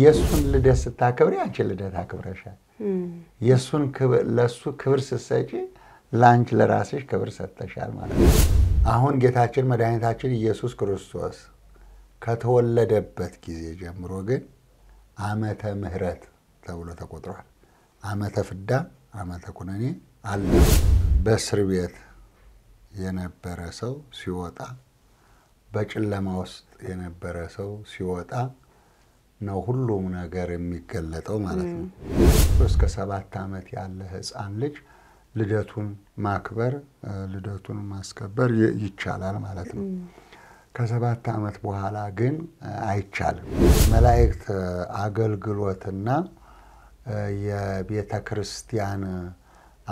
የእሱን ልደት ስታከብሪ አንቺ ልደት አክብረሻል። የእሱን ለእሱ ክብር ስትሰጪ ለአንቺ ለራስሽ ክብር ሰጠሻል ማለት ነው። አሁን ጌታችን መድኃኒታችን ኢየሱስ ክርስቶስ ከተወለደበት ጊዜ ጀምሮ ግን አመተ ምህረት ተብሎ ተቆጥሯል። አመተ ፍዳ፣ አመተ ኩነኔ አለ። በእስር ቤት የነበረ ሰው ሲወጣ፣ በጨለማ ውስጥ የነበረ ሰው ሲወጣ ነው ሁሉም ነገር የሚገለጠው ማለት ነው። እስከ ሰባት ዓመት ያለ ህፃን ልጅ ልደቱን ማክበር ልደቱን ማስከበር ይቻላል ማለት ነው። ከሰባት ዓመት በኋላ ግን አይቻልም። መላእክት አገልግሎትና የቤተ ክርስቲያን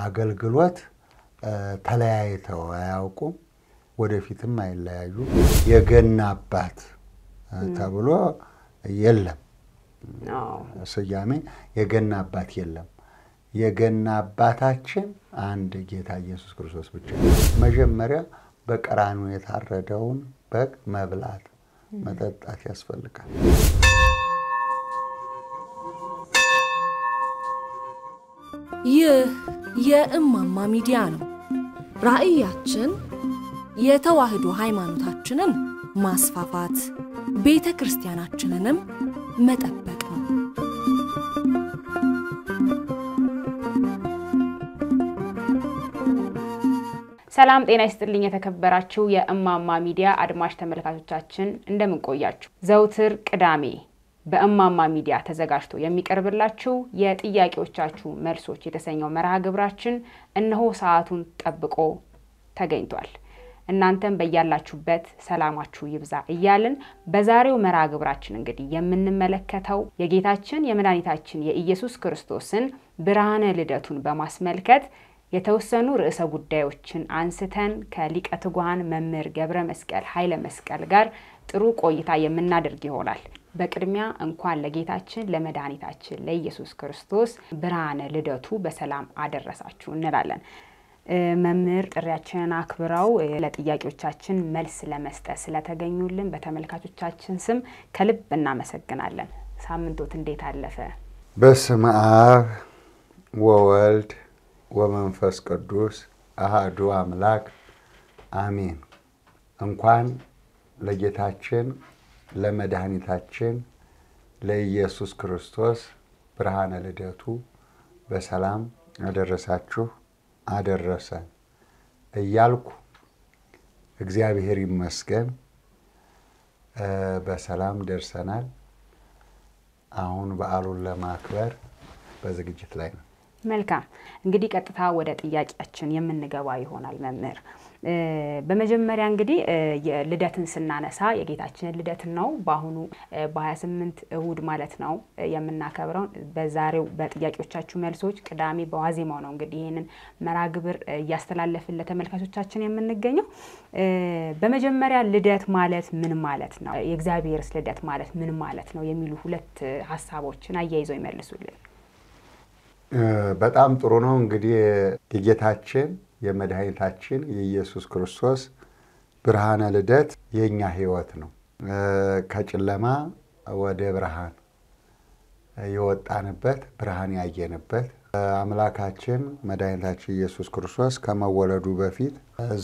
አገልግሎት ተለያይተው አያውቁም፣ ወደፊትም አይለያዩ። የገና አባት ተብሎ የለም ስያሜ የገና አባት የለም። የገና አባታችን አንድ ጌታ ኢየሱስ ክርስቶስ ብቻ። መጀመሪያ በቀራኑ የታረደውን በግ መብላት መጠጣት ያስፈልጋል። ይህ የእማማ ሚዲያ ነው። ራዕያችን የተዋህዶ ሃይማኖታችንን ማስፋፋት ቤተ ክርስቲያናችንንም መጠበቅ ነው። ሰላም ጤና ይስጥልኝ። የተከበራችሁ የእማማ ሚዲያ አድማጭ ተመልካቾቻችን እንደምን ቆያችሁ? ዘውትር ቅዳሜ በእማማ ሚዲያ ተዘጋጅቶ የሚቀርብላችሁ የጥያቄዎቻችሁ መልሶች የተሰኘው መርሃ ግብራችን እነሆ ሰዓቱን ጠብቆ ተገኝቷል። እናንተም በያላችሁበት ሰላማችሁ ይብዛ እያልን በዛሬው መርሃ ግብራችን እንግዲህ የምንመለከተው የጌታችን የመድኃኒታችን የኢየሱስ ክርስቶስን ብርሃነ ልደቱን በማስመልከት የተወሰኑ ርዕሰ ጉዳዮችን አንስተን ከሊቀ ትጉሃን መምህር ገብረ መስቀል ኃይለ መስቀል ጋር ጥሩ ቆይታ የምናደርግ ይሆናል። በቅድሚያ እንኳን ለጌታችን ለመድኃኒታችን ለኢየሱስ ክርስቶስ ብርሃነ ልደቱ በሰላም አደረሳችሁ እንላለን። መምህር ጥሪያችንን አክብረው ለጥያቄዎቻችን መልስ ለመስጠት ስለተገኙልን በተመልካቾቻችን ስም ከልብ እናመሰግናለን። ሳምንቶት እንዴት አለፈ? በስመ አብ ወወልድ ወመንፈስ ቅዱስ አህዱ አምላክ አሜን። እንኳን ለጌታችን ለመድኃኒታችን ለኢየሱስ ክርስቶስ ብርሃነ ልደቱ በሰላም አደረሳችሁ። አደረሰ እያልኩ እግዚአብሔር ይመስገን በሰላም ደርሰናል። አሁን በዓሉን ለማክበር በዝግጅት ላይ ነው። መልካም እንግዲህ ቀጥታ ወደ ጥያቄያችን የምንገባ ይሆናል መምህር በመጀመሪያ እንግዲህ ልደትን ስናነሳ የጌታችንን ልደት ነው በአሁኑ በ28 እሁድ ማለት ነው የምናከብረው። በዛሬው በጥያቄዎቻችሁ መልሶች ቅዳሜ በዋዜማው ነው እንግዲህ ይህንን መርሃ ግብር እያስተላለፍን ለተመልካቾቻችን የምንገኘው። በመጀመሪያ ልደት ማለት ምን ማለት ነው፣ የእግዚአብሔርስ ልደት ማለት ምን ማለት ነው የሚሉ ሁለት ሀሳቦችን አያይዘው ይመልሱልን። በጣም ጥሩ ነው እንግዲህ የጌታችን የመድኃኒታችን የኢየሱስ ክርስቶስ ብርሃነ ልደት የእኛ ህይወት ነው። ከጨለማ ወደ ብርሃን የወጣንበት ብርሃን ያየንበት አምላካችን መድኃኒታችን ኢየሱስ ክርስቶስ ከመወለዱ በፊት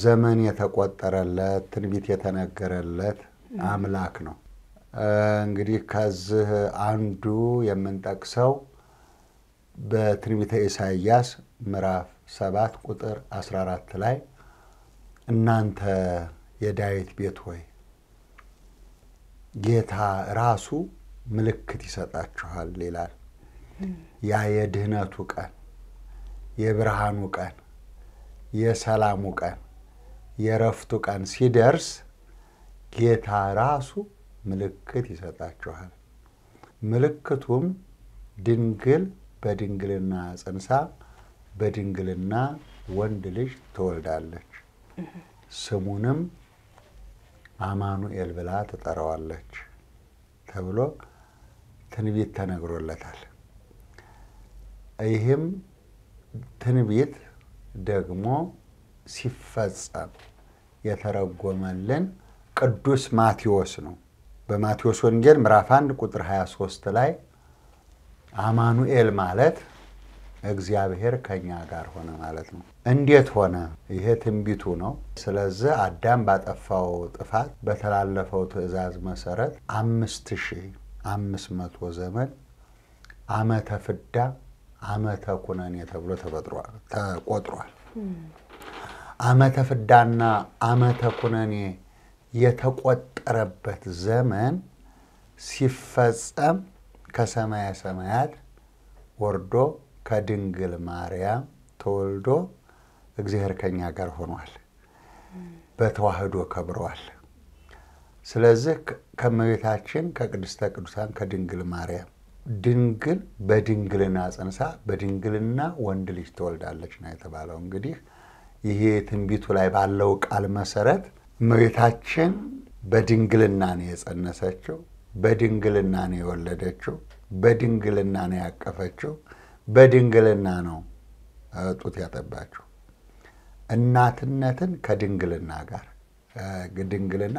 ዘመን የተቆጠረለት ትንቢት የተነገረለት አምላክ ነው። እንግዲህ ከዚህ አንዱ የምንጠቅሰው በትንቢተ ኢሳይያስ ምዕራፍ ሰባት ቁጥር 14 ላይ እናንተ የዳዊት ቤት ሆይ ጌታ ራሱ ምልክት ይሰጣችኋል ይላል። ያ የድህነቱ ቀን፣ የብርሃኑ ቀን፣ የሰላሙ ቀን፣ የረፍቱ ቀን ሲደርስ ጌታ ራሱ ምልክት ይሰጣችኋል። ምልክቱም ድንግል በድንግልና ጽንሳ በድንግልና ወንድ ልጅ ትወልዳለች፣ ስሙንም አማኑኤል ብላ ትጠራዋለች ተብሎ ትንቢት ተነግሮለታል። ይህም ትንቢት ደግሞ ሲፈጸም የተረጎመልን ቅዱስ ማቴዎስ ነው። በማቴዎስ ወንጌል ምዕራፍ 1 ቁጥር 23 ላይ አማኑኤል ማለት እግዚአብሔር ከኛ ጋር ሆነ ማለት ነው። እንዴት ሆነ? ይሄ ትንቢቱ ነው። ስለዚህ አዳም ባጠፋው ጥፋት በተላለፈው ትእዛዝ መሰረት አምስት ሺህ አምስት መቶ ዘመን አመተ ፍዳ አመተ ኩነኔ ተብሎ ተቆጥሯል። አመተ ፍዳና አመተ ኩነኔ የተቆጠረበት ዘመን ሲፈጸም ከሰማያ ሰማያት ወርዶ ከድንግል ማርያም ተወልዶ እግዚአብሔር ከኛ ጋር ሆኗል፣ በተዋህዶ ከብረዋል። ስለዚህ ከእመቤታችን ከቅድስተ ቅዱሳን ከድንግል ማርያም ድንግል በድንግልና ጸንሳ በድንግልና ወንድ ልጅ ትወልዳለች ነው የተባለው። እንግዲህ ይሄ ትንቢቱ ላይ ባለው ቃል መሰረት እመቤታችን በድንግልና ነው የጸነሰችው፣ በድንግልና ነው የወለደችው፣ በድንግልና ነው ያቀፈችው። በድንግልና ነው ጡት ያጠባችሁ። እናትነትን ከድንግልና ጋር ድንግልና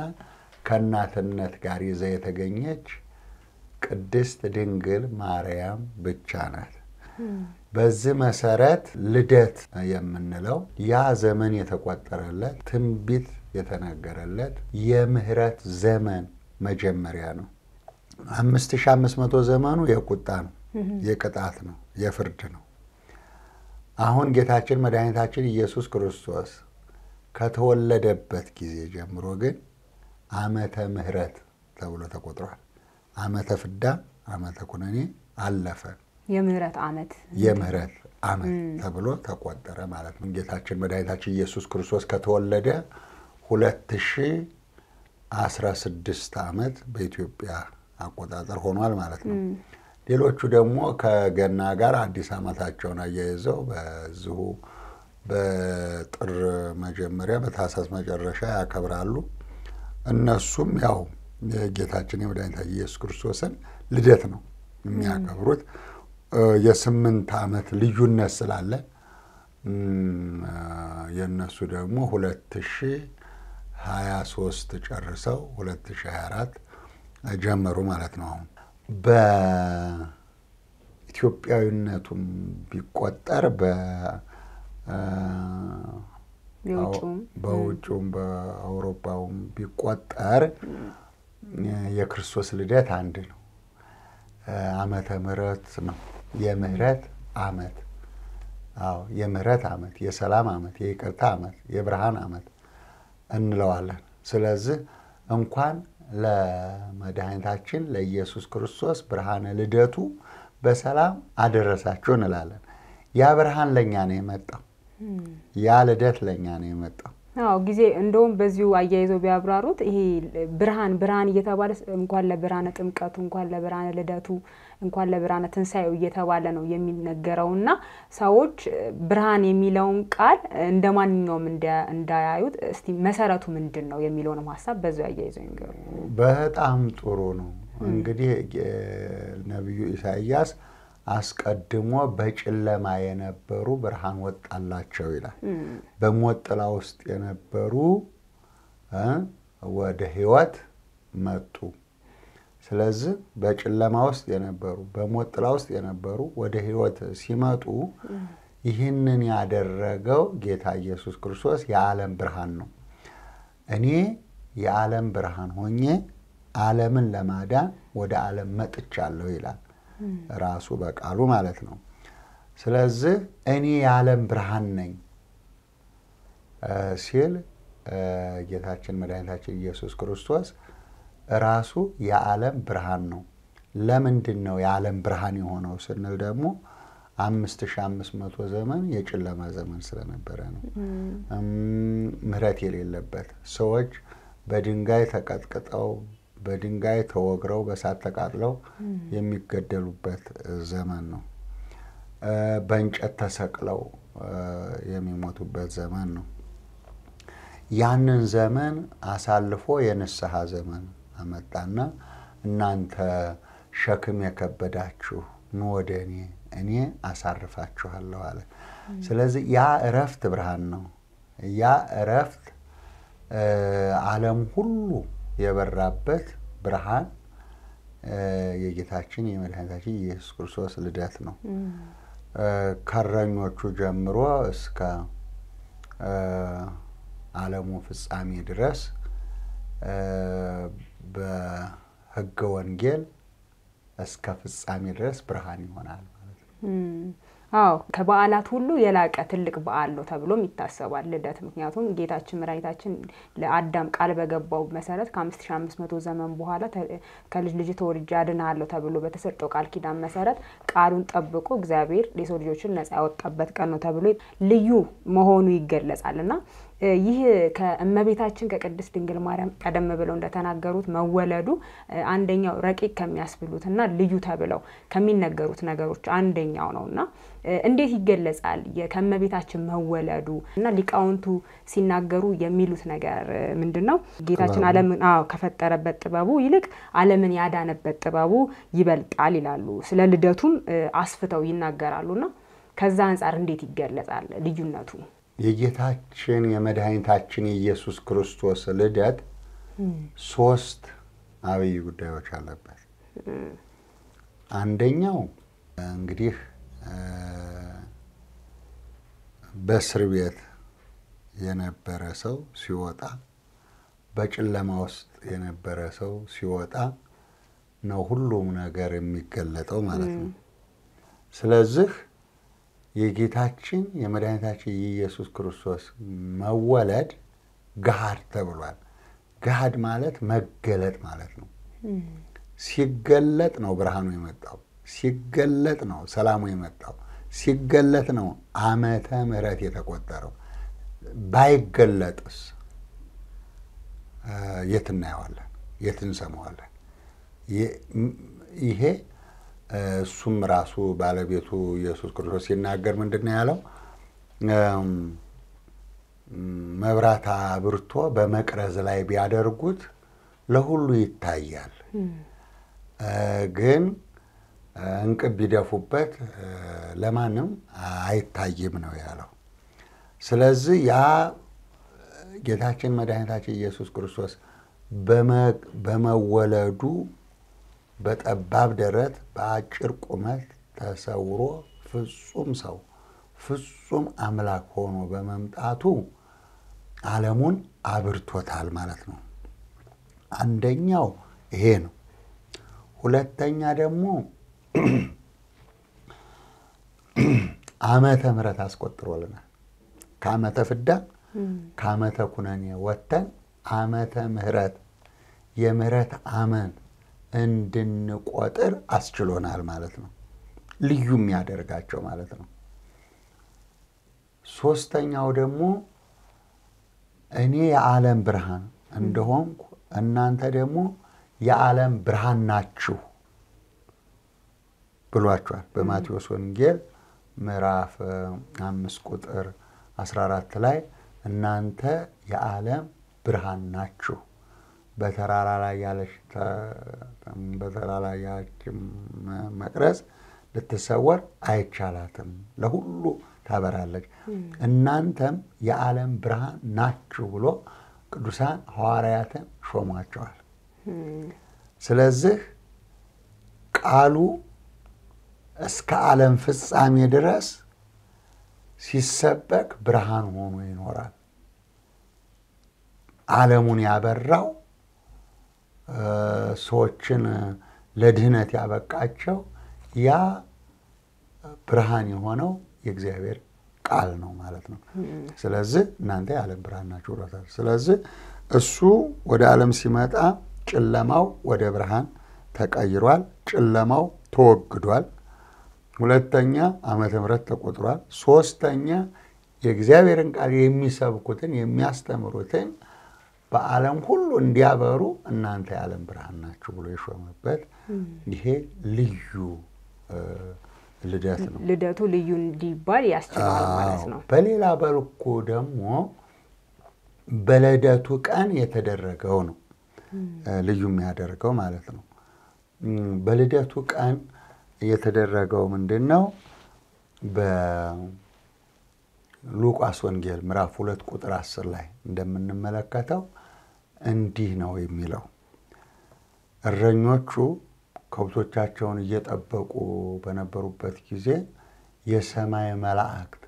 ከእናትነት ጋር ይዛ የተገኘች ቅድስት ድንግል ማርያም ብቻ ናት። በዚህ መሰረት ልደት የምንለው ያ ዘመን የተቆጠረለት ትንቢት የተነገረለት የምህረት ዘመን መጀመሪያ ነው። አምስት ሺህ አምስት መቶ ዘመኑ የቁጣ ነው፣ የቅጣት ነው። የፍርድ ነው። አሁን ጌታችን መድኃኒታችን ኢየሱስ ክርስቶስ ከተወለደበት ጊዜ ጀምሮ ግን ዓመተ ምሕረት ተብሎ ተቆጥሯል። ዓመተ ፍዳ፣ ዓመተ ኩነኔ አለፈ። የምህረት ዓመት ዓመት ተብሎ ተቆጠረ ማለት ነው። ጌታችን መድኃኒታችን ኢየሱስ ክርስቶስ ከተወለደ 2016 ዓመት በኢትዮጵያ አቆጣጠር ሆኗል ማለት ነው። ሌሎቹ ደግሞ ከገና ጋር አዲስ ዓመታቸውን አያይዘው በዚሁ በጥር መጀመሪያ በታሳስ መጨረሻ ያከብራሉ። እነሱም ያው የጌታችን የመድኃኒታችን ኢየሱስ ክርስቶስን ልደት ነው የሚያከብሩት። የስምንት ዓመት ልዩነት ስላለ የእነሱ ደግሞ ሁለት ሺህ ሀያ ሶስት ጨርሰው ሁለት ሀያ አራት ጀመሩ ማለት ነው አሁን በኢትዮጵያዊነቱም ቢቆጠር በውጭውም በአውሮፓውም ቢቆጠር የክርስቶስ ልደት አንድ ነው። ዓመተ ምሕረት ነው። የምህረት ዓመት አዎ፣ የምህረት ዓመት፣ የሰላም ዓመት፣ የይቅርታ ዓመት፣ የብርሃን ዓመት እንለዋለን። ስለዚህ እንኳን ለመድኃኒታችን ለኢየሱስ ክርስቶስ ብርሃነ ልደቱ በሰላም አደረሳችሁ እንላለን። ያ ብርሃን ለእኛ ነው የመጣው። ያ ልደት ለእኛ ነው የመጣው። አዎ ጊዜ እንደውም በዚሁ አያይዘው ቢያብራሩት ይሄ ብርሃን ብርሃን እየተባለ እንኳን ለብርሃነ ጥምቀቱ እንኳን ለብርሃነ ልደቱ እንኳን ለብርሃነ ትንሣኤው እየተባለ ነው የሚነገረው እና ሰዎች ብርሃን የሚለውን ቃል እንደ ማንኛውም እንዳያዩት እስቲ መሰረቱ ምንድን ነው የሚለውንም ሀሳብ በዚሁ አያይዘው ይንገሩ። በጣም ጥሩ ነው። እንግዲህ ነቢዩ ኢሳያስ አስቀድሞ በጨለማ የነበሩ ብርሃን ወጣላቸው ይላል። በሞጥላ ውስጥ የነበሩ ወደ ህይወት መጡ። ስለዚህ በጨለማ ውስጥ የነበሩ በሞጥላ ውስጥ የነበሩ ወደ ህይወት ሲመጡ ይህንን ያደረገው ጌታ ኢየሱስ ክርስቶስ የዓለም ብርሃን ነው። እኔ የዓለም ብርሃን ሆኜ ዓለምን ለማዳን ወደ ዓለም መጥቻለሁ ይላል። ራሱ በቃሉ ማለት ነው። ስለዚህ እኔ የዓለም ብርሃን ነኝ ሲል ጌታችን መድኃኒታችን ኢየሱስ ክርስቶስ ራሱ የዓለም ብርሃን ነው። ለምንድን ነው የዓለም ብርሃን የሆነው ስንል ደግሞ አምስት ሺ አምስት መቶ ዘመን የጨለማ ዘመን ስለነበረ ነው። ምረት የሌለበት ሰዎች በድንጋይ ተቀጥቅጠው በድንጋይ ተወግረው በሳት ተቃጥለው የሚገደሉበት ዘመን ነው። በእንጨት ተሰቅለው የሚሞቱበት ዘመን ነው። ያንን ዘመን አሳልፎ የንስሐ ዘመን አመጣና እናንተ ሸክም የከበዳችሁ ኑ ወደ እኔ እኔ አሳርፋችኋለሁ አለ። ስለዚህ ያ እረፍት ብርሃን ነው። ያ እረፍት ዓለም ሁሉ የበራበት ብርሃን የጌታችን የመድኃኒታችን ኢየሱስ ክርስቶስ ልደት ነው። ከረኞቹ ጀምሮ እስከ ዓለሙ ፍጻሜ ድረስ በሕገ ወንጌል እስከ ፍጻሜ ድረስ ብርሃን ይሆናል ማለት ነው። አዎ ከበዓላት ሁሉ የላቀ ትልቅ በዓል ነው ተብሎም ይታሰባል ልደት። ምክንያቱም ጌታችን መድኃኒታችን ለአዳም ቃል በገባው መሰረት ከ5500 ዘመን በኋላ ከልጅ ልጅ ተወልጄ አድንሃለሁ ተብሎ በተሰጠው ቃል ኪዳን መሰረት ቃሉን ጠብቆ እግዚአብሔር የሰው ልጆችን ነጻ ያወጣበት ቀን ነው ተብሎ ልዩ መሆኑ ይገለጻል እና ይህ ከእመቤታችን ከቅድስት ድንግል ማርያም ቀደም ብለው እንደተናገሩት መወለዱ አንደኛው ረቂቅ ከሚያስብሉት እና ልዩ ተብለው ከሚነገሩት ነገሮች አንደኛው ነው እና እንዴት ይገለጻል ከእመቤታችን መወለዱ? እና ሊቃውንቱ ሲናገሩ የሚሉት ነገር ምንድን ነው? ጌታችን ዓለምን አዎ ከፈጠረበት ጥበቡ ይልቅ ዓለምን ያዳነበት ጥበቡ ይበልጣል ይላሉ። ስለ ልደቱም አስፍተው ይናገራሉና ከዛ አንጻር እንዴት ይገለጻል ልዩነቱ? የጌታችን የመድኃኒታችን የኢየሱስ ክርስቶስ ልደት ሶስት አብይ ጉዳዮች አለበት። አንደኛው እንግዲህ በእስር ቤት የነበረ ሰው ሲወጣ፣ በጨለማ ውስጥ የነበረ ሰው ሲወጣ ነው ሁሉም ነገር የሚገለጠው ማለት ነው። ስለዚህ የጌታችን የመድኃኒታችን የኢየሱስ ክርስቶስ መወለድ ገሃድ ተብሏል። ገሃድ ማለት መገለጥ ማለት ነው። ሲገለጥ ነው ብርሃኑ የመጣው፣ ሲገለጥ ነው ሰላሙ የመጣው፣ ሲገለጥ ነው ዓመተ ምሕረት የተቆጠረው። ባይገለጥስ የት እናየዋለን? የት እንሰማዋለን? ይሄ እሱም ራሱ ባለቤቱ ኢየሱስ ክርስቶስ ሲናገር ምንድን ነው ያለው? መብራት አብርቶ በመቅረዝ ላይ ቢያደርጉት ለሁሉ ይታያል፣ ግን እንቅብ ቢደፉበት ለማንም አይታይም ነው ያለው። ስለዚህ ያ ጌታችን መድኃኒታችን ኢየሱስ ክርስቶስ በመወለዱ በጠባብ ደረት በአጭር ቁመት ተሰውሮ ፍጹም ሰው ፍጹም አምላክ ሆኖ በመምጣቱ ዓለሙን አብርቶታል ማለት ነው። አንደኛው ይሄ ነው። ሁለተኛ ደግሞ ዓመተ ምሕረት አስቆጥሮልናል። ከዓመተ ፍዳ ከዓመተ ኩነኔ ወጥተን ዓመተ ምሕረት የምሕረት አመን እንድንቆጥር አስችሎናል ማለት ነው። ልዩ የሚያደርጋቸው ማለት ነው። ሶስተኛው ደግሞ እኔ የዓለም ብርሃን እንደሆንኩ እናንተ ደግሞ የዓለም ብርሃን ናችሁ ብሏቸዋል በማቴዎስ ወንጌል ምዕራፍ አምስት ቁጥር 14 ላይ እናንተ የዓለም ብርሃን ናችሁ በተራራ ላይ ያለች በተራራ ላይ ያለች መቅረጽ ልትሰወር አይቻላትም። ለሁሉ ታበራለች። እናንተም የዓለም ብርሃን ናችሁ ብሎ ቅዱሳን ሐዋርያትን ሾሟቸዋል። ስለዚህ ቃሉ እስከ ዓለም ፍጻሜ ድረስ ሲሰበክ ብርሃን ሆኖ ይኖራል። ዓለሙን ያበራው ሰዎችን ለድህነት ያበቃቸው ያ ብርሃን የሆነው የእግዚአብሔር ቃል ነው ማለት ነው። ስለዚህ እናንተ የዓለም ብርሃን ናቸው ብሏታል። ስለዚህ እሱ ወደ ዓለም ሲመጣ ጨለማው ወደ ብርሃን ተቀይሯል። ጨለማው ተወግዷል። ሁለተኛ ዓመተ ምረት ተቆጥሯል። ሶስተኛ የእግዚአብሔርን ቃል የሚሰብኩትን የሚያስተምሩትን በዓለም ሁሉ እንዲያበሩ እናንተ የዓለም ብርሃን ናችሁ ብሎ የሾመበት ይሄ ልዩ ልደት ነው። ልደቱ ልዩ እንዲባል ያስችላል ማለት ነው። በሌላ በልኩ ደግሞ በልደቱ ቀን የተደረገው ነው ልዩ የሚያደርገው ማለት ነው። በልደቱ ቀን የተደረገው ምንድን ነው? በሉቃስ ወንጌል ምዕራፍ ሁለት ቁጥር አስር ላይ እንደምንመለከተው እንዲህ ነው የሚለው። እረኞቹ ከብቶቻቸውን እየጠበቁ በነበሩበት ጊዜ የሰማይ መላእክት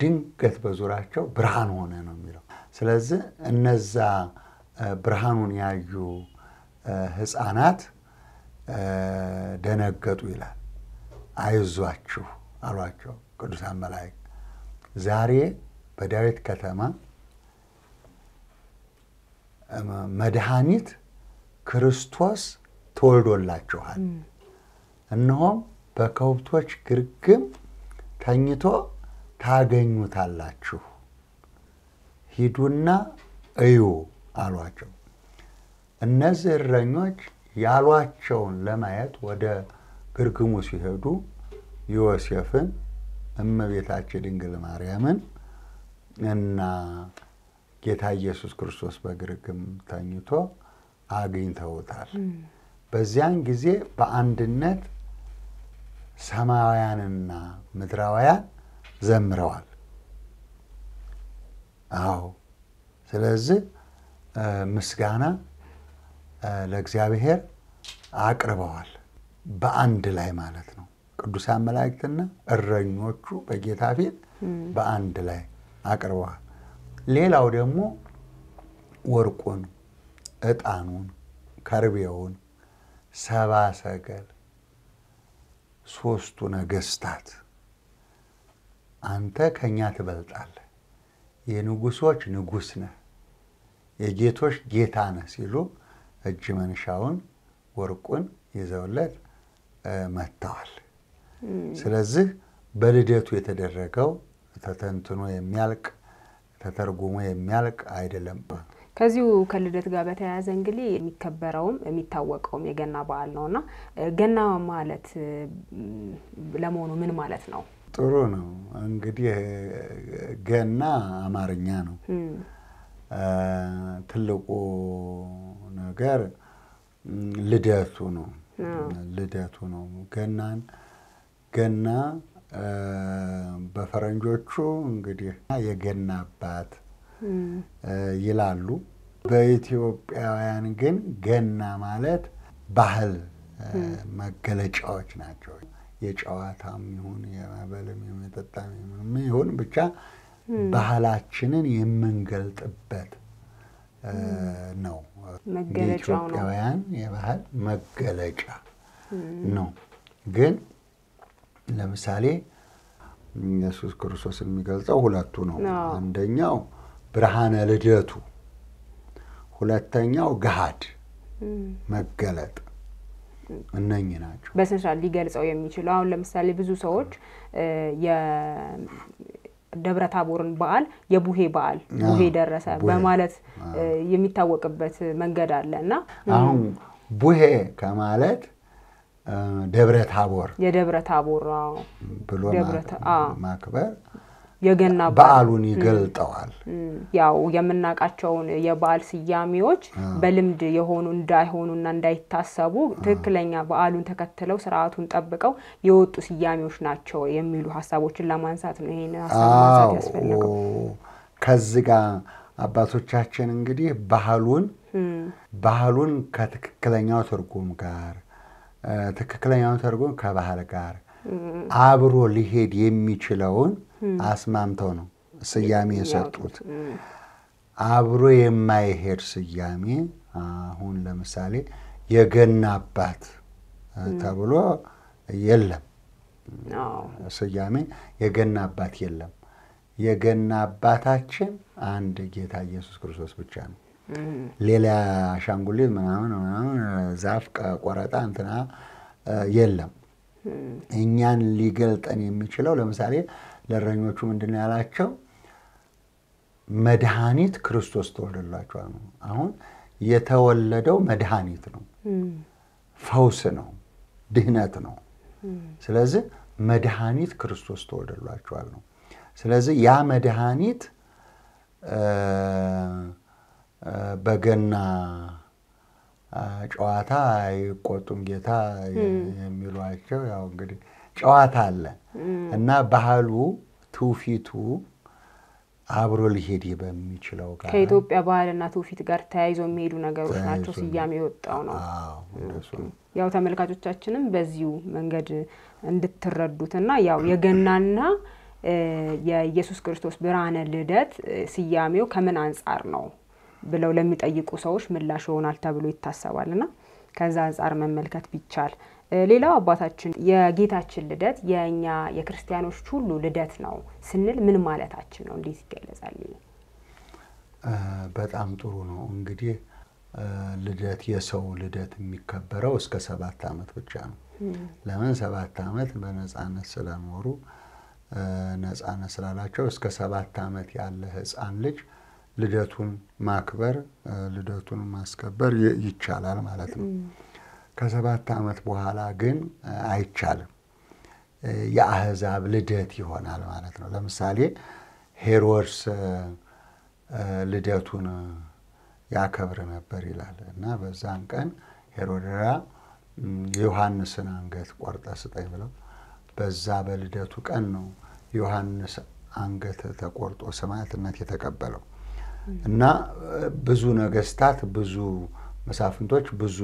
ድንገት በዙሪያቸው ብርሃን ሆነ ነው የሚለው። ስለዚህ እነዛ ብርሃኑን ያዩ ሕፃናት ደነገጡ ይላል። አይዟችሁ አሏቸው ቅዱሳን መላእክት ዛሬ በዳዊት ከተማ መድኃኒት ክርስቶስ ተወልዶላችኋል። እነሆም በከብቶች ግርግም ተኝቶ ታገኙታላችሁ፣ ሂዱና እዩ አሏቸው። እነዚህ እረኞች ያሏቸውን ለማየት ወደ ግርግሙ ሲሄዱ ዮሴፍን፣ እመቤታችን ድንግል ማርያምን እና ጌታ ኢየሱስ ክርስቶስ በግርግም ተኝቶ አግኝተውታል። በዚያን ጊዜ በአንድነት ሰማያውያንና ምድራውያን ዘምረዋል። አዎ፣ ስለዚህ ምስጋና ለእግዚአብሔር አቅርበዋል። በአንድ ላይ ማለት ነው። ቅዱሳን መላእክትና እረኞቹ በጌታ ፊት በአንድ ላይ አቅርበዋል። ሌላው ደግሞ ወርቁን፣ እጣኑን ከርቤውን፣ ሰባ ሰገል ሶስቱ ነገስታት አንተ ከእኛ ትበልጣለህ፣ የንጉሶች ንጉስ ነህ፣ የጌቶች ጌታ ነህ ሲሉ እጅ መንሻውን ወርቁን ይዘውለት መጥተዋል። ስለዚህ በልደቱ የተደረገው ተተንትኖ የሚያልቅ ተተርጉሞ የሚያልቅ አይደለም። ከዚሁ ከልደት ጋር በተያያዘ እንግዲህ የሚከበረውም የሚታወቀውም የገና በዓል ነው እና ገና ማለት ለመሆኑ ምን ማለት ነው? ጥሩ ነው። እንግዲህ ገና አማርኛ ነው። ትልቁ ነገር ልደቱ ነው። ልደቱ ነው ገናን ገና በፈረንጆቹ እንግዲህ የገና አባት ይላሉ። በኢትዮጵያውያን ግን ገና ማለት ባህል መገለጫዎች ናቸው። የጨዋታም ይሁን የመበልም የመጠጣም ይሁን ብቻ ባህላችንን የምንገልጥበት ነው። የኢትዮጵያውያን የባህል መገለጫ ነው ግን ለምሳሌ ኢየሱስ ክርስቶስ የሚገልጸው ሁለቱ ነው። አንደኛው ብርሃነ ልደቱ፣ ሁለተኛው ገሃድ መገለጥ እነኚህ ናቸው በስነ ስርዓት ሊገልጸው የሚችሉ። አሁን ለምሳሌ ብዙ ሰዎች የደብረ ታቦርን በዓል የቡሄ በዓል ቡሄ ደረሰ በማለት የሚታወቅበት መንገድ አለ እና አሁን ቡሄ ከማለት ደብረ ታቦር የደብረ ታቦር ብሎ ማክበር የገና በዓሉን ይገልጠዋል። ያው የምናውቃቸውን የበዓል ስያሜዎች በልምድ የሆኑ እንዳይሆኑና እንዳይታሰቡ ትክክለኛ በዓሉን ተከትለው ስርዓቱን ጠብቀው የወጡ ስያሜዎች ናቸው የሚሉ ሀሳቦችን ለማንሳት ነው ይሄን ሀሳብ ያስፈልገው። ከዚህ ጋር አባቶቻችን እንግዲህ ባህሉን ባህሉን ከትክክለኛው ትርጉም ጋር ትክክለኛውን ተርጉም ከባህል ጋር አብሮ ሊሄድ የሚችለውን አስማምተው ነው ስያሜ የሰጡት። አብሮ የማይሄድ ስያሜ አሁን ለምሳሌ የገና አባት ተብሎ የለም ስያሜ የገና አባት የለም። የገና አባታችን አንድ ጌታ ኢየሱስ ክርስቶስ ብቻ ነው። ሌላ አሻንጉሊት ምናምን ምናምን ዛፍ ቆረጣ እንትና የለም። እኛን ሊገልጠን የሚችለው ለምሳሌ ለእረኞቹ ምንድን ያላቸው መድኃኒት ክርስቶስ ተወልዶላቸዋል ነው። አሁን የተወለደው መድኃኒት ነው፣ ፈውስ ነው፣ ድህነት ነው። ስለዚህ መድኃኒት ክርስቶስ ተወልዶላቸዋል ነው። ስለዚህ ያ መድኃኒት በገና ጨዋታ አይቆጡም ጌታ የሚሏቸው ያው እንግዲህ ጨዋታ አለ እና ባህሉ ትውፊቱ አብሮ ሊሄድ በሚችለው ጋር ከኢትዮጵያ ባህልና ትውፊት ጋር ተያይዞ የሚሄዱ ነገሮች ናቸው ስያሜ የወጣው ነው። ያው ተመልካቾቻችንም በዚሁ መንገድ እንድትረዱትና ያው የገናና የኢየሱስ ክርስቶስ ብርሃነ ልደት ስያሜው ከምን አንጻር ነው ብለው ለሚጠይቁ ሰዎች ምላሽ ይሆናል ተብሎ ይታሰባል ና ከዛ አንጻር መመልከት ቢቻል ሌላው አባታችን የጌታችን ልደት የእኛ የክርስቲያኖች ሁሉ ልደት ነው ስንል ምን ማለታችን ነው? እንዴት ይገለጻል? በጣም ጥሩ ነው። እንግዲህ ልደት የሰው ልደት የሚከበረው እስከ ሰባት ዓመት ብቻ ነው። ለምን ሰባት ዓመት በነፃነት ስለኖሩ ነጻነት ስላላቸው እስከ ሰባት ዓመት ያለ ህፃን ልጅ ልደቱን ማክበር ልደቱን ማስከበር ይቻላል ማለት ነው። ከሰባት ዓመት በኋላ ግን አይቻልም። የአህዛብ ልደት ይሆናል ማለት ነው። ለምሳሌ ሄሮድስ ልደቱን ያከብር ነበር ይላል እና በዛን ቀን ሄሮድያ የዮሐንስን አንገት ቆርጠ ስጠኝ ብለው በዛ በልደቱ ቀን ነው ዮሐንስ አንገት ተቆርጦ ሰማዕትነት የተቀበለው። እና ብዙ ነገስታት፣ ብዙ መሳፍንቶች፣ ብዙ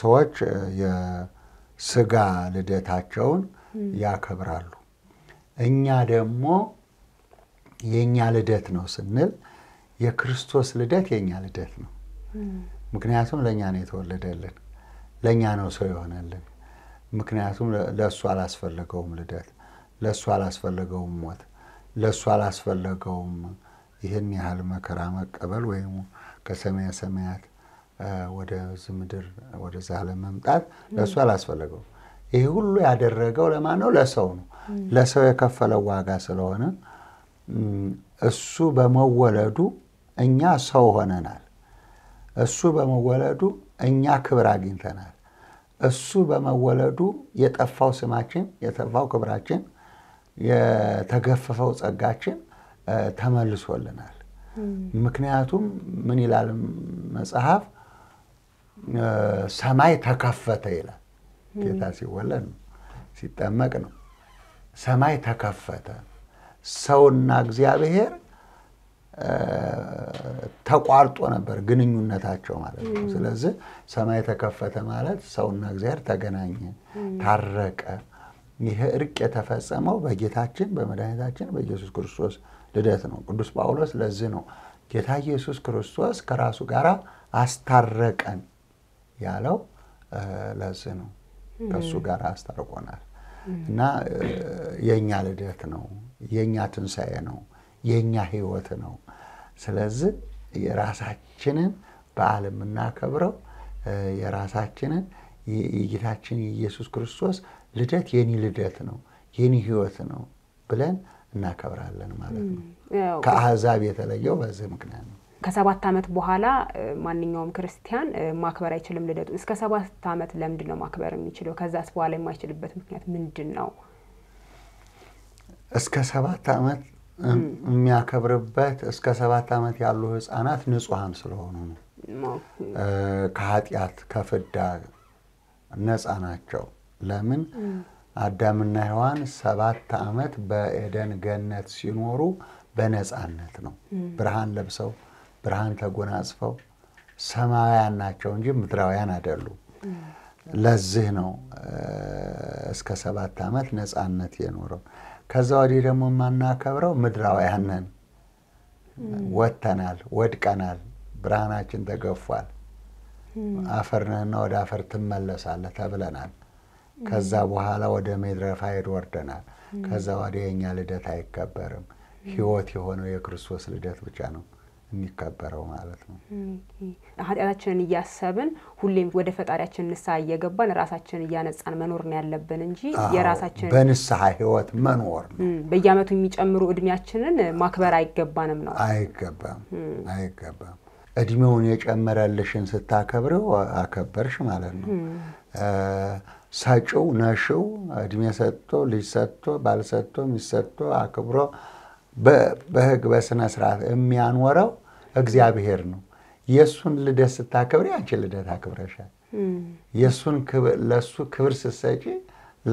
ሰዎች የስጋ ልደታቸውን ያከብራሉ። እኛ ደግሞ የእኛ ልደት ነው ስንል የክርስቶስ ልደት የእኛ ልደት ነው። ምክንያቱም ለእኛ ነው የተወለደልን፣ ለእኛ ነው ሰው የሆነልን። ምክንያቱም ለእሱ አላስፈለገውም ልደት፣ ለእሱ አላስፈለገውም ሞት፣ ለእሱ አላስፈለገውም ይህን ያህል መከራ መቀበል ወይም ከሰማያ ሰማያት ወደዚህ ምድር ወደዛ ለመምጣት ለእሱ አላስፈለገው። ይህ ሁሉ ያደረገው ለማን ነው? ለሰው ነው። ለሰው የከፈለው ዋጋ ስለሆነ እሱ በመወለዱ እኛ ሰው ሆነናል። እሱ በመወለዱ እኛ ክብር አግኝተናል። እሱ በመወለዱ የጠፋው ስማችን፣ የጠፋው ክብራችን፣ የተገፈፈው ጸጋችን ተመልሶልናል። ምክንያቱም ምን ይላል መጽሐፍ፣ ሰማይ ተከፈተ ይላል። ጌታ ሲወለድ ነው፣ ሲጠመቅ ነው። ሰማይ ተከፈተ፣ ሰውና እግዚአብሔር ተቋርጦ ነበር ግንኙነታቸው ማለት ነው። ስለዚህ ሰማይ ተከፈተ ማለት ሰውና እግዚአብሔር ተገናኘ፣ ታረቀ። ይህ እርቅ የተፈጸመው በጌታችን በመድኃኒታችን በኢየሱስ ክርስቶስ ልደት ነው። ቅዱስ ጳውሎስ ለዚህ ነው ጌታ ኢየሱስ ክርስቶስ ከራሱ ጋር አስታረቀን ያለው ለዚህ ነው። ከእሱ ጋር አስታርቆናል እና የእኛ ልደት ነው፣ የእኛ ትንሣኤ ነው፣ የእኛ ህይወት ነው። ስለዚህ የራሳችንን በአል የምናከብረው የራሳችንን የጌታችን የኢየሱስ ክርስቶስ ልደት የኒ ልደት ነው፣ የኒ ህይወት ነው ብለን እናከብራለን ማለት ነው። ከአህዛብ የተለየው በዚህ ምክንያት ነው። ከሰባት ዓመት በኋላ ማንኛውም ክርስቲያን ማክበር አይችልም ልደቱን። እስከ ሰባት ዓመት ለምንድን ነው ማክበር የሚችለው? ከዛስ በኋላ የማይችልበት ምክንያት ምንድን ነው? እስከ ሰባት ዓመት የሚያከብርበት እስከ ሰባት ዓመት ያሉ ህፃናት ንጹሐን ስለሆኑ ነው። ከኃጢአት ከፍዳ ነፃ ናቸው። ለምን አዳምና ህዋን ሰባት ዓመት በኤደን ገነት ሲኖሩ በነፃነት ነው። ብርሃን ለብሰው ብርሃን ተጎናጽፈው ሰማያውያን ናቸው እንጂ ምድራውያን አይደሉም። ለዚህ ነው እስከ ሰባት ዓመት ነፃነት የኖረው። ከዛ ወዲህ ደግሞ የማናከብረው ምድራውያንን ወተናል ወጥተናል፣ ወድቀናል፣ ብርሃናችን ተገፏል፣ አፈር ወደ አፈር ትመለሳለህ ተብለናል። ከዛ በኋላ ወደ ሄድ ወርደናል። ከዛ ወደ የእኛ ልደት አይከበርም። ህይወት የሆነው የክርስቶስ ልደት ብቻ ነው የሚከበረው ማለት ነው። ኃጢአታችንን እያሰብን ሁሌም ወደ ፈጣሪያችን ንስሐ እየገባን ራሳችንን እያነጻን መኖር ነው ያለብን እንጂ የራሳችን በንስሐ ህይወት መኖር ነው። በየአመቱ የሚጨምሩ እድሜያችንን ማክበር አይገባንም ነው አይገባም፣ አይገባም። እድሜውን የጨመረልሽን ስታከብረው አከበርሽ ማለት ነው። ሳጭው ነሽው እድሜ ሰጥቶ ልጅ ሰጥቶ ባል ሰጥቶ ሚስት ሰጥቶ አክብሮ በሕግ በስነ ስርዓት የሚያኖረው እግዚአብሔር ነው። የእሱን ልደት ስታክብሪ አንቺ ልደት አክብረሻል። የእሱን ለእሱ ክብር ስትሰጪ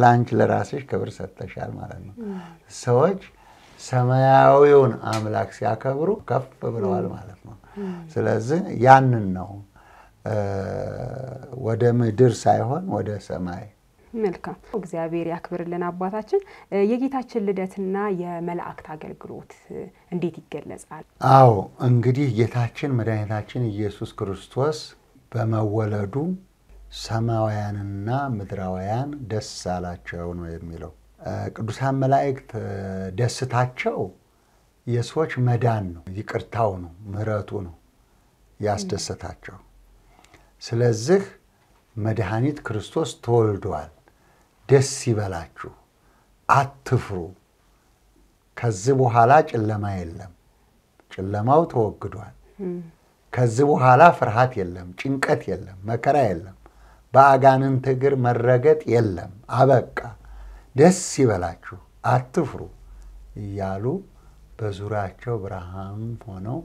ለአንቺ ለራስሽ ክብር ሰጥተሻል ማለት ነው። ሰዎች ሰማያዊውን አምላክ ሲያከብሩ ከፍ ብለዋል ማለት ነው። ስለዚህ ያንን ነው ወደ ምድር ሳይሆን ወደ ሰማይ መልካም እግዚአብሔር ያክብርልን አባታችን። የጌታችን ልደትና የመላእክት አገልግሎት እንዴት ይገለጻል? አዎ እንግዲህ ጌታችን መድኃኒታችን ኢየሱስ ክርስቶስ በመወለዱ ሰማውያንና ምድራውያን ደስ አላቸው ነው የሚለው። ቅዱሳን መላእክት ደስታቸው የሰዎች መዳን ነው፣ ይቅርታው ነው፣ ምሕረቱ ነው ያስደሰታቸው። ስለዚህ መድኃኒት ክርስቶስ ተወልዷል፣ ደስ ይበላችሁ፣ አትፍሩ። ከዚህ በኋላ ጨለማ የለም፣ ጨለማው ተወግዷል። ከዚህ በኋላ ፍርሃት የለም፣ ጭንቀት የለም፣ መከራ የለም፣ በአጋንንት እግር መረገጥ የለም፣ አበቃ፣ ደስ ይበላችሁ፣ አትፍሩ እያሉ በዙሪያቸው ብርሃን ሆነው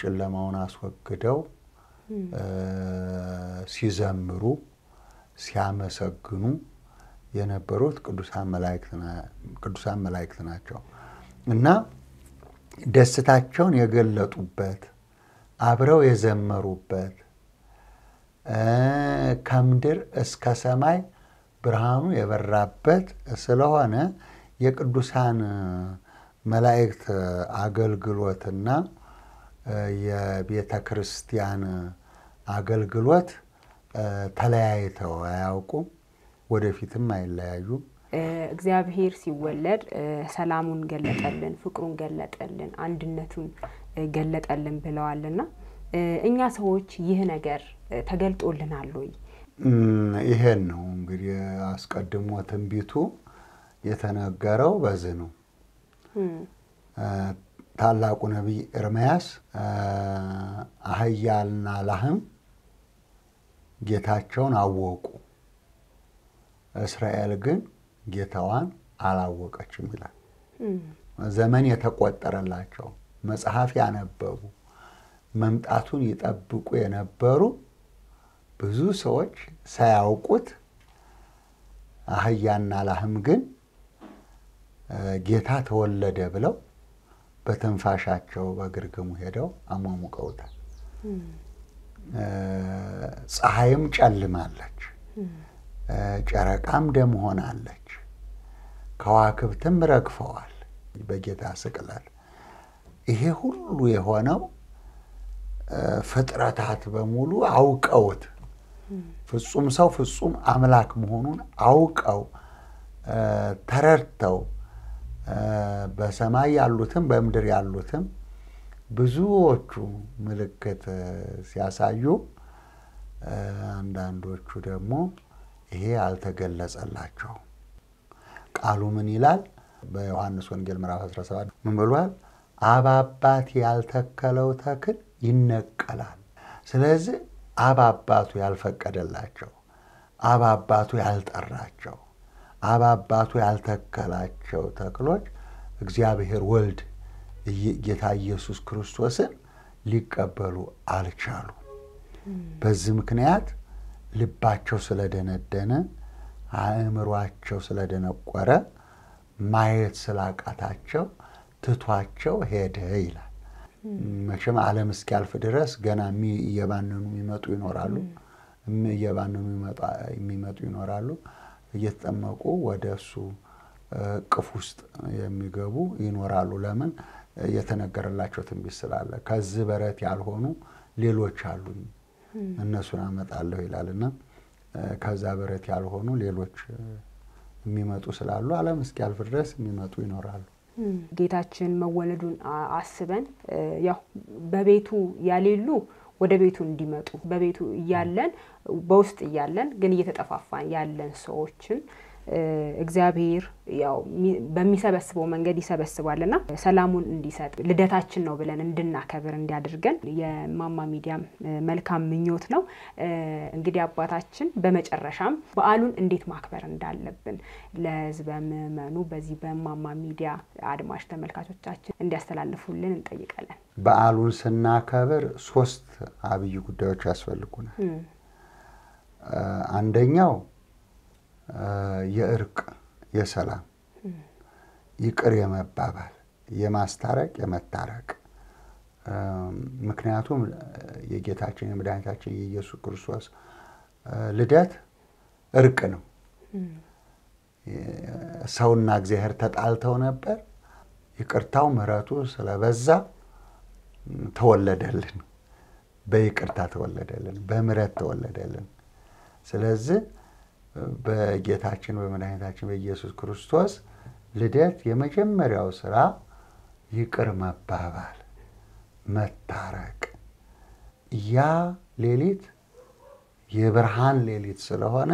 ጨለማውን አስወግደው ሲዘምሩ ሲያመሰግኑ የነበሩት ቅዱሳን መላእክት ናቸው እና ደስታቸውን የገለጡበት አብረው የዘመሩበት ከምድር እስከ ሰማይ ብርሃኑ የበራበት ስለሆነ የቅዱሳን መላእክት አገልግሎትና የቤተ ክርስቲያን አገልግሎት ተለያይተው አያውቁም። ወደፊትም አይለያዩም። እግዚአብሔር ሲወለድ ሰላሙን ገለጠልን፣ ፍቅሩን ገለጠልን፣ አንድነቱን ገለጠልን ብለዋልና እኛ ሰዎች ይህ ነገር ተገልጦልናል ወይ? ይሄን ነው እንግዲህ አስቀድሞ ትንቢቱ የተነገረው በዚህ ነው። ታላቁ ነቢይ ኤርምያስ አህያልና ላህም ጌታቸውን አወቁ፣ እስራኤል ግን ጌታዋን አላወቀችም ይላል። ዘመን የተቆጠረላቸው መጽሐፍ ያነበቡ መምጣቱን ይጠብቁ የነበሩ ብዙ ሰዎች ሳያውቁት አህያና ላህም ግን ጌታ ተወለደ ብለው በትንፋሻቸው በግርግሙ ሄደው አሟሙቀውታል። ፀሐይም ጨልማለች፣ ጨረቃም ደም ሆናለች፣ ከዋክብትም ረግፈዋል በጌታ ስቅለት። ይሄ ሁሉ የሆነው ፍጥረታት በሙሉ አውቀውት ፍጹም ሰው ፍጹም አምላክ መሆኑን አውቀው ተረድተው በሰማይ ያሉትም በምድር ያሉትም ብዙዎቹ ምልክት ሲያሳዩ አንዳንዶቹ ደግሞ ይሄ አልተገለጸላቸው። ቃሉ ምን ይላል? በዮሐንስ ወንጌል ምዕራፍ 17 ምን ብሏል? አብ አባት ያልተከለው ተክል ይነቀላል። ስለዚህ አብ አባቱ ያልፈቀደላቸው፣ አብ አባቱ ያልጠራቸው፣ አብ አባቱ ያልተከላቸው ተክሎች እግዚአብሔር ወልድ ጌታ ኢየሱስ ክርስቶስን ሊቀበሉ አልቻሉ። በዚህ ምክንያት ልባቸው ስለደነደነ አእምሯቸው ስለደነቆረ ማየት ስላቃታቸው ትቷቸው ሄደ ይላል። መቼም አለም እስኪያልፍ ድረስ ገና እየባነኑ የሚመጡ ይኖራሉ፣ እየባነኑ የሚመጡ ይኖራሉ። እየተጠመቁ ወደ እሱ ቅፍ ውስጥ የሚገቡ ይኖራሉ። ለምን? የተነገረላቸው ትንቢት ስላለ። ከዚህ በረት ያልሆኑ ሌሎች አሉኝ እነሱን አመጣለሁ ይላልና ከዛ በረት ያልሆኑ ሌሎች የሚመጡ ስላሉ ዓለም እስኪያልፍ ድረስ የሚመጡ ይኖራሉ። ጌታችን መወለዱን አስበን ያው በቤቱ ያሌሉ ወደ ቤቱ እንዲመጡ በቤቱ እያለን በውስጥ እያለን ግን እየተጠፋፋን ያለን ሰዎችን እግዚአብሔር ያው በሚሰበስበው መንገድ ይሰበስባል ና ሰላሙን እንዲሰጥ ልደታችን ነው ብለን እንድናከብር እንዲያደርገን የማማ ሚዲያም መልካም ምኞት ነው። እንግዲህ አባታችን በመጨረሻም በዓሉን እንዴት ማክበር እንዳለብን ለህዝበ ምዕመኑ በዚህ በማማ ሚዲያ አድማጭ ተመልካቾቻችን እንዲያስተላልፉልን እንጠይቃለን። በዓሉን ስናከብር ሶስት አብይ ጉዳዮች ያስፈልጉናል። አንደኛው የእርቅ የሰላም ይቅር የመባባል የማስታረቅ የመታረቅ ምክንያቱም የጌታችን የመድኃኒታችን የኢየሱስ ክርስቶስ ልደት እርቅ ነው። ሰውና እግዚአብሔር ተጣልተው ነበር። ይቅርታው ምረቱ ስለበዛ ተወለደልን። በይቅርታ ተወለደልን፣ በምረት ተወለደልን። ስለዚህ በጌታችን በመድኃኒታችን በኢየሱስ ክርስቶስ ልደት የመጀመሪያው ስራ ይቅር መባባል፣ መታረቅ። ያ ሌሊት የብርሃን ሌሊት ስለሆነ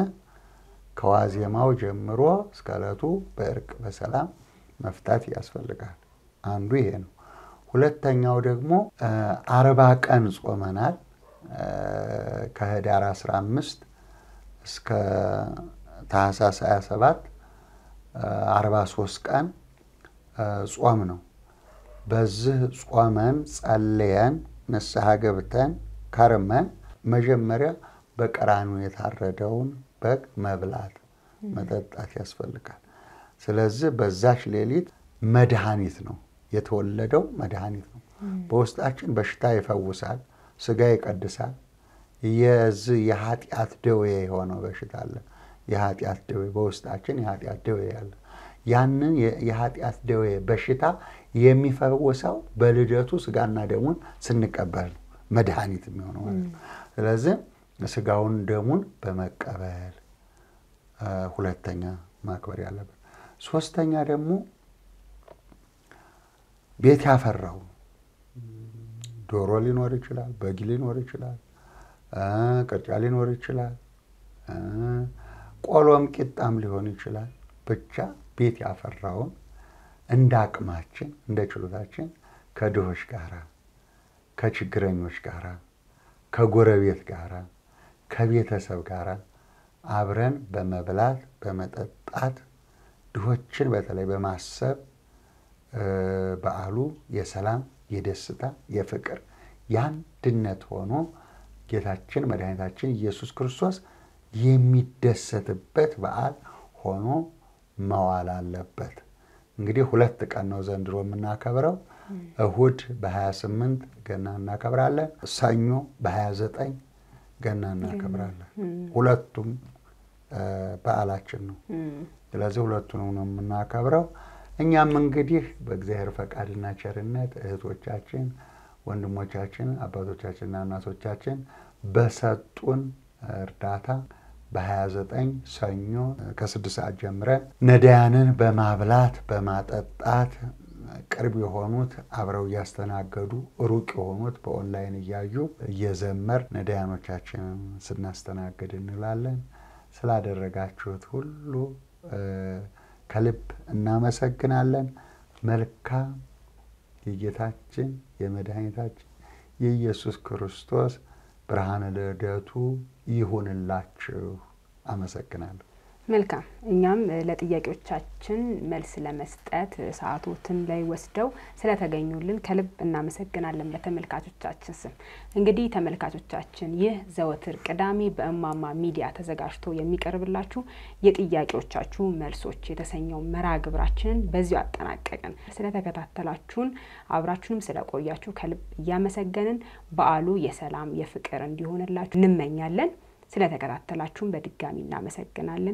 ከዋዜማው ጀምሮ እስከ ዕለቱ በእርቅ በሰላም መፍታት ያስፈልጋል። አንዱ ይሄ ነው። ሁለተኛው ደግሞ አርባ ቀን ጾመናል ከህዳር 15 እስከ ታህሳስ 27 43 ቀን ጾም ነው። በዚህ ጾመን ጸልየን ንስሐ ገብተን ከርመን መጀመሪያ በቀራኑ የታረደውን በግ መብላት መጠጣት ያስፈልጋል። ስለዚህ በዛች ሌሊት መድኃኒት ነው የተወለደው፣ መድኃኒት ነው። በውስጣችን በሽታ ይፈውሳል፣ ስጋ ይቀድሳል፣ የዚህ የኃጢአት ደዌ የሆነው በሽታ አለ። የኃጢአት ደዌ በውስጣችን የኃጢአት ደዌ አለ። ያንን የኃጢአት ደዌ በሽታ የሚፈወሰው በልደቱ ስጋና ደሙን ስንቀበል መድኃኒት የሚሆነ ማለት ነው። ስለዚህ ስጋውን ደሙን በመቀበል ሁለተኛ ማክበር ያለብን። ሶስተኛ ደግሞ ቤት ያፈራው ዶሮ ሊኖር ይችላል፣ በግ ሊኖር ይችላል ቅርጫ ሊኖር ይችላል። ቆሎም ቂጣም ሊሆን ይችላል። ብቻ ቤት ያፈራውን እንደ አቅማችን እንደ ችሎታችን ከድሆች ጋራ፣ ከችግረኞች ጋራ፣ ከጎረቤት ጋራ፣ ከቤተሰብ ጋራ አብረን በመብላት በመጠጣት ድሆችን በተለይ በማሰብ በዓሉ የሰላም የደስታ የፍቅር የአንድነት ሆኖ ጌታችን መድኃኒታችን ኢየሱስ ክርስቶስ የሚደሰትበት በዓል ሆኖ መዋል አለበት። እንግዲህ ሁለት ቀን ነው ዘንድሮ የምናከብረው። እሁድ በ28 ገና እናከብራለን። ሰኞ በ29 ገና እናከብራለን። ሁለቱም በዓላችን ነው። ስለዚህ ሁለቱን ነው የምናከብረው። እኛም እንግዲህ በእግዚአብሔር ፈቃድና ቸርነት እህቶቻችን ወንድሞቻችን አባቶቻችንና እናቶቻችን በሰጡን እርዳታ በ29 ሰኞ ከስድስት ሰዓት ጀምረን ነዳያንን በማብላት በማጠጣት ቅርብ የሆኑት አብረው እያስተናገዱ ሩቅ የሆኑት በኦንላይን እያዩ እየዘመር ነዳያኖቻችንን ስናስተናግድ እንላለን። ስላደረጋችሁት ሁሉ ከልብ እናመሰግናለን። መልካም የጌታችን የመድኃኒታችን የኢየሱስ ክርስቶስ ብርሃነ ልደቱ ይሁንላችሁ። አመሰግናለሁ። መልካም እኛም ለጥያቄዎቻችን መልስ ለመስጠት ሰዓቶትን ላይ ወስደው ስለተገኙልን ከልብ እናመሰግናለን። በተመልካቾቻችን ስም እንግዲህ ተመልካቾቻችን ይህ ዘወትር ቅዳሜ በእማማ ሚዲያ ተዘጋጅቶ የሚቀርብላችሁ የጥያቄዎቻችሁ መልሶች የተሰኘው መራ ግብራችንን በዚሁ አጠናቀቅን። ስለተከታተላችሁን አብራችሁንም ስለቆያችሁ ከልብ እያመሰገንን በዓሉ የሰላም የፍቅር እንዲሆንላችሁ እንመኛለን። ስለተከታተላችሁን በድጋሚ እናመሰግናለን።